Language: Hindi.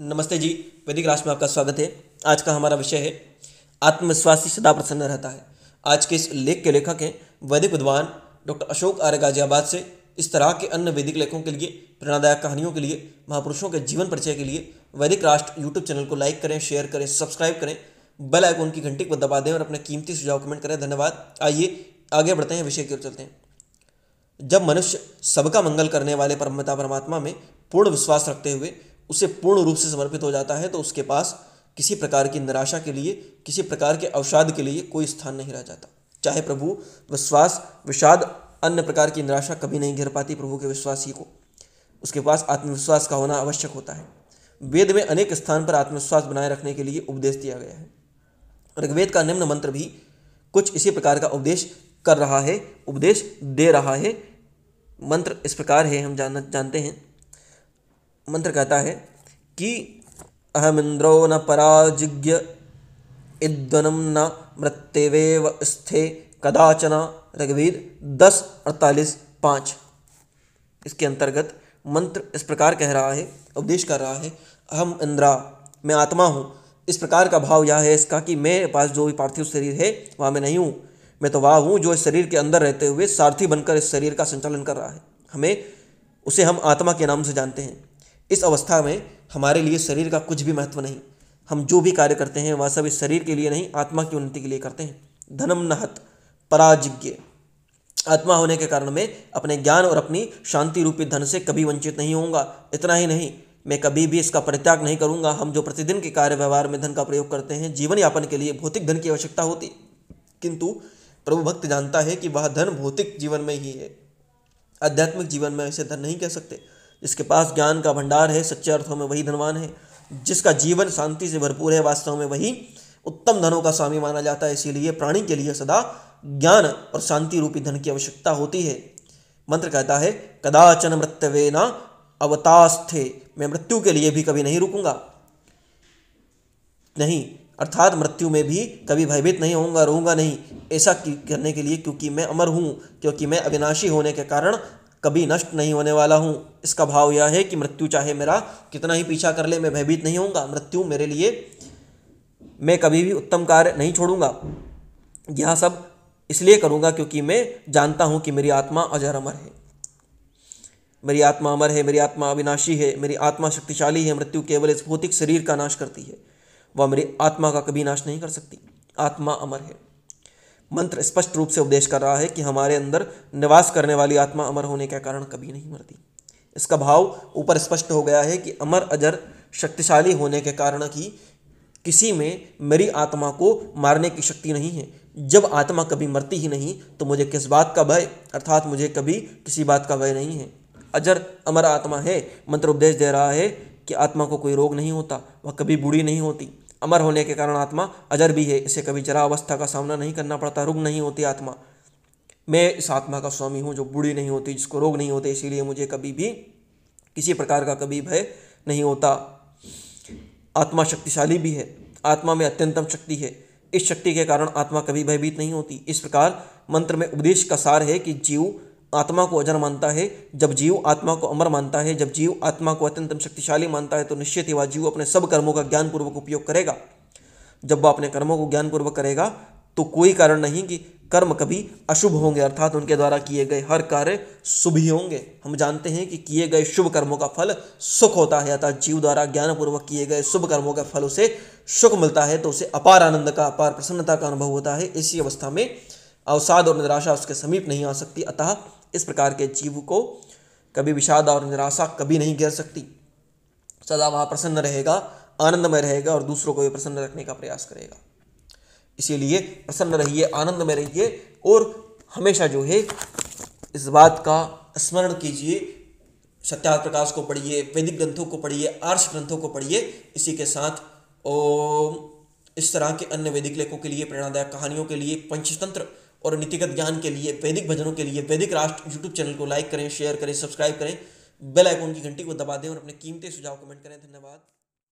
नमस्ते जी वैदिक राष्ट्र में आपका स्वागत है आज का हमारा विषय है ही सदा प्रसन्न रहता है आज के इस लेख के लेखक हैं वैदिक विद्वान डॉक्टर अशोक आर्य गाजियाबाद से इस तरह के अन्य वैदिक लेखों के लिए प्रेरणादायक कहानियों के लिए महापुरुषों के जीवन परिचय के लिए वैदिक राष्ट्र यूट्यूब चैनल को लाइक करें शेयर करें सब्सक्राइब करें बेल आइकन की घंटी को दबा दें और अपने कीमती सुझाव कमेंट करें धन्यवाद आइए आगे बढ़ते हैं विषय की ओर चलते हैं जब मनुष्य सबका मंगल करने वाले परमता परमात्मा में पूर्ण विश्वास रखते हुए उसे पूर्ण रूप से समर्पित हो जाता है तो उसके पास किसी प्रकार की निराशा के लिए किसी प्रकार के अवसाद के लिए कोई स्थान नहीं रह जाता चाहे प्रभु विश्वास विषाद अन्य प्रकार की निराशा कभी नहीं घेर पाती प्रभु के विश्वासी को उसके पास आत्मविश्वास का होना आवश्यक होता है वेद में अनेक स्थान पर आत्मविश्वास बनाए रखने के लिए उपदेश दिया गया है ऋग्वेद का निम्न मंत्र भी कुछ इसी प्रकार का उपदेश कर रहा है उपदेश दे रहा है मंत्र इस प्रकार है हम जान जानते हैं मंत्र कहता है कि अहमिंद्रो न पराजिज्ञ इद्वनम न मृत्यवे स्थे कदाचना रघुवीर दस अड़तालीस पाँच इसके अंतर्गत मंत्र इस प्रकार कह रहा है उपदेश कर रहा है अहम इंद्रा मैं आत्मा हूँ इस प्रकार का भाव यह है इसका कि मेरे पास जो भी पार्थिव शरीर है वह मैं नहीं हूँ मैं तो वाह हूँ जो इस शरीर के अंदर रहते हुए सारथी बनकर इस शरीर का संचालन कर रहा है हमें उसे हम आत्मा के नाम से जानते हैं इस अवस्था में हमारे लिए शरीर का कुछ भी महत्व नहीं हम जो भी कार्य करते हैं वह सब इस शरीर के लिए नहीं आत्मा की उन्नति के लिए करते हैं धनम नहत पराजिज्ञ आत्मा होने के कारण मैं अपने ज्ञान और अपनी शांति रूपी धन से कभी वंचित नहीं होऊंगा इतना ही नहीं मैं कभी भी इसका परित्याग नहीं करूंगा हम जो प्रतिदिन के कार्य व्यवहार में धन का प्रयोग करते हैं जीवन यापन के लिए भौतिक धन की आवश्यकता होती किंतु प्रभु भक्त जानता है कि वह धन भौतिक जीवन में ही है आध्यात्मिक जीवन में ऐसे धन नहीं कह सकते जिसके पास ज्ञान का भंडार है सच्चे अर्थों में वही धनवान है जिसका जीवन शांति से भरपूर है वास्तव में वही उत्तम धनों का स्वामी माना जाता है इसीलिए प्राणी के लिए सदा ज्ञान और शांति रूपी धन की आवश्यकता होती है मंत्र कहता है कदाचन मृत्यवे न अवतास्थे मैं मृत्यु के लिए भी कभी नहीं रुकूंगा नहीं अर्थात मृत्यु में भी कभी भयभीत नहीं होऊंगा रहूंगा नहीं ऐसा करने के लिए क्योंकि मैं अमर हूं क्योंकि मैं अविनाशी होने के कारण कभी नष्ट नहीं होने वाला हूँ इसका भाव यह है कि मृत्यु चाहे मेरा कितना ही पीछा कर ले मैं भयभीत नहीं होऊंगा मृत्यु मेरे लिए मैं कभी भी उत्तम कार्य नहीं छोड़ूंगा यह सब इसलिए करूँगा क्योंकि मैं जानता हूँ कि मेरी आत्मा अजर अमर है मेरी आत्मा अमर है मेरी आत्मा अविनाशी है मेरी आत्मा शक्तिशाली है मृत्यु केवल इस भौतिक शरीर का नाश करती है वह मेरी आत्मा का कभी नाश नहीं कर सकती आत्मा अमर है मंत्र स्पष्ट रूप से उपदेश कर रहा है कि हमारे अंदर निवास करने वाली आत्मा अमर होने के कारण कभी नहीं मरती इसका भाव ऊपर स्पष्ट हो गया है कि अमर अजर शक्तिशाली होने के कारण ही किसी में मेरी आत्मा को मारने की शक्ति नहीं है जब आत्मा कभी मरती ही नहीं तो मुझे किस बात का भय अर्थात मुझे कभी किसी बात का भय नहीं है अजर अमर आत्मा है मंत्र उपदेश दे रहा है कि आत्मा को कोई रोग नहीं होता वह कभी बूढ़ी नहीं होती अमर होने के कारण आत्मा अजर भी है इसे कभी जरा अवस्था का सामना नहीं करना पड़ता रुग नहीं होती आत्मा मैं इस आत्मा का स्वामी हूँ जो बूढ़ी नहीं होती जिसको रोग नहीं होते इसीलिए मुझे कभी भी किसी प्रकार का कभी भय नहीं होता आत्मा शक्तिशाली भी है आत्मा में अत्यंतम शक्ति है इस शक्ति के कारण आत्मा कभी भयभीत नहीं होती इस प्रकार मंत्र में उपदेश का सार है कि जीव आत्मा को अजर मानता है जब जीव आत्मा को अमर मानता है जब जीव आत्मा को अत्यंत शक्तिशाली मानता है तो निश्चित ही वह जीव अपने सब कर्मों का ज्ञानपूर्वक उपयोग करेगा जब वह अपने कर्मों को ज्ञानपूर्वक करेगा तो कोई कारण नहीं कि कर्म कभी अशुभ होंगे अर्थात उनके द्वारा किए गए हर कार्य शुभ ही होंगे हम जानते हैं कि किए गए शुभ कर्मों का फल सुख होता है अर्थात जीव द्वारा ज्ञानपूर्वक किए गए शुभ कर्मों का फल उसे सुख मिलता है तो उसे अपार आनंद का अपार प्रसन्नता का अनुभव होता है इसी अवस्था में अवसाद और निराशा उसके समीप नहीं आ सकती अतः इस प्रकार के जीव को कभी विषाद और निराशा कभी नहीं घेर सकती सदा वह प्रसन्न रहेगा आनंदमय रहेगा और दूसरों को भी प्रसन्न रखने का प्रयास करेगा इसीलिए प्रसन्न रहिए आनंद में रहिए और हमेशा जो है इस बात का स्मरण कीजिए सत्यार्थ प्रकाश को पढ़िए वैदिक ग्रंथों को पढ़िए आर्ष ग्रंथों को पढ़िए इसी के साथ ओम इस तरह के अन्य वैदिक लेखों के लिए प्रेरणादायक कहानियों के लिए पंचतंत्र और नीतिगत ज्ञान के लिए वैदिक भजनों के लिए वैदिक राष्ट्र यूट्यूब चैनल को लाइक करें शेयर करें सब्सक्राइब करें बेल आइकॉन की घंटी को दबा दें और अपने कीमती सुझाव कमेंट करें धन्यवाद